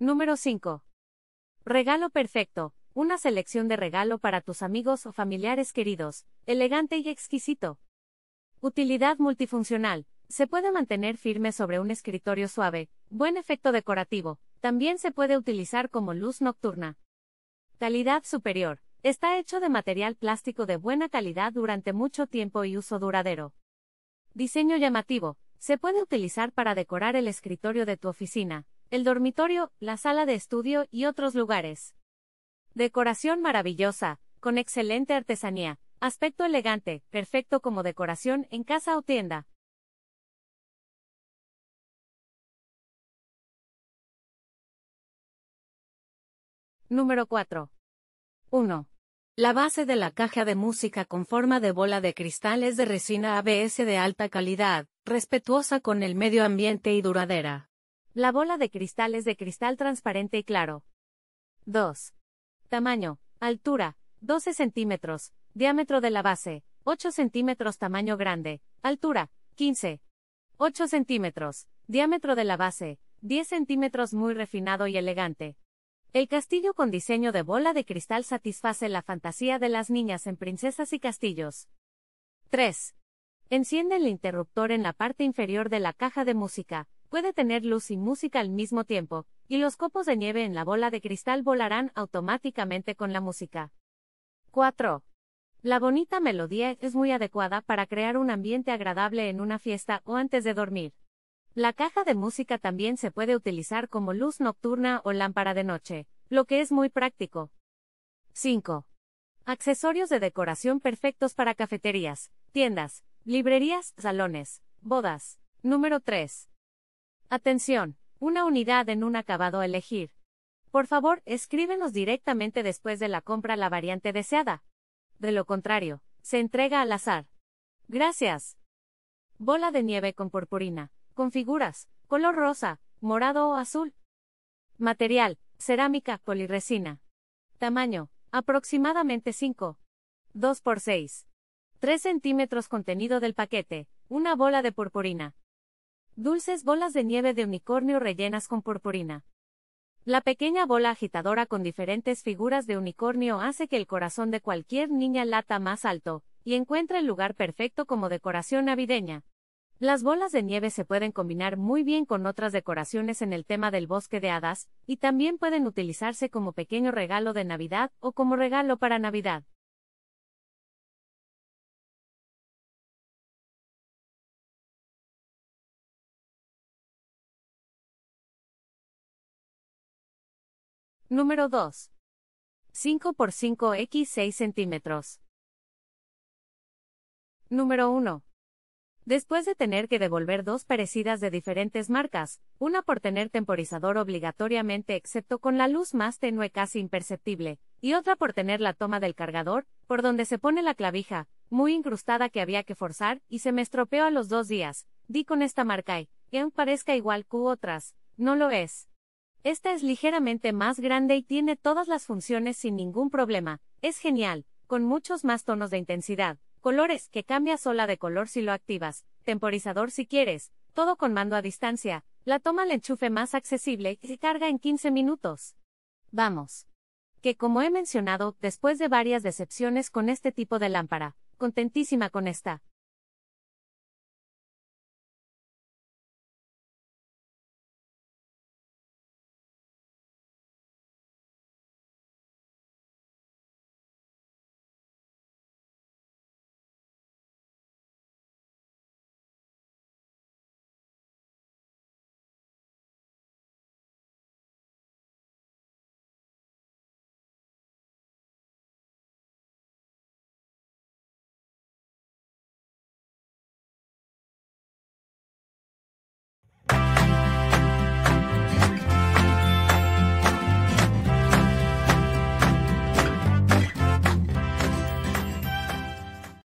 Número 5. Regalo perfecto. Una selección de regalo para tus amigos o familiares queridos, elegante y exquisito. Utilidad multifuncional. Se puede mantener firme sobre un escritorio suave, buen efecto decorativo. También se puede utilizar como luz nocturna. Calidad superior. Está hecho de material plástico de buena calidad durante mucho tiempo y uso duradero. Diseño llamativo. Se puede utilizar para decorar el escritorio de tu oficina, el dormitorio, la sala de estudio y otros lugares. Decoración maravillosa, con excelente artesanía, aspecto elegante, perfecto como decoración en casa o tienda. Número 4. 1. La base de la caja de música con forma de bola de cristal es de resina ABS de alta calidad, respetuosa con el medio ambiente y duradera. La bola de cristal es de cristal transparente y claro. 2. Tamaño, altura, 12 centímetros, diámetro de la base, 8 centímetros tamaño grande, altura, 15. 8 centímetros, diámetro de la base, 10 centímetros muy refinado y elegante. El castillo con diseño de bola de cristal satisface la fantasía de las niñas en princesas y castillos. 3. Enciende el interruptor en la parte inferior de la caja de música, puede tener luz y música al mismo tiempo, y los copos de nieve en la bola de cristal volarán automáticamente con la música. 4. La bonita melodía es muy adecuada para crear un ambiente agradable en una fiesta o antes de dormir. La caja de música también se puede utilizar como luz nocturna o lámpara de noche, lo que es muy práctico. 5. Accesorios de decoración perfectos para cafeterías, tiendas, librerías, salones, bodas. Número 3. Atención, una unidad en un acabado a elegir. Por favor, escríbenos directamente después de la compra la variante deseada. De lo contrario, se entrega al azar. Gracias. Bola de nieve con purpurina, con figuras, color rosa, morado o azul. Material, cerámica, poliresina. Tamaño, aproximadamente 5. 2 por 6. 3 centímetros contenido del paquete, una bola de purpurina. Dulces bolas de nieve de unicornio rellenas con purpurina. La pequeña bola agitadora con diferentes figuras de unicornio hace que el corazón de cualquier niña lata más alto, y encuentra el lugar perfecto como decoración navideña. Las bolas de nieve se pueden combinar muy bien con otras decoraciones en el tema del bosque de hadas, y también pueden utilizarse como pequeño regalo de Navidad o como regalo para Navidad. Número 2. 5 por 5 x 6 centímetros. Número 1. Después de tener que devolver dos parecidas de diferentes marcas, una por tener temporizador obligatoriamente excepto con la luz más tenue casi imperceptible, y otra por tener la toma del cargador, por donde se pone la clavija, muy incrustada que había que forzar, y se me estropeó a los dos días, di con esta marca y, eh, que aún parezca igual que otras, no lo es. Esta es ligeramente más grande y tiene todas las funciones sin ningún problema. Es genial, con muchos más tonos de intensidad, colores que cambia sola de color si lo activas, temporizador si quieres, todo con mando a distancia, la toma el enchufe más accesible y se carga en 15 minutos. Vamos. Que como he mencionado, después de varias decepciones con este tipo de lámpara, contentísima con esta.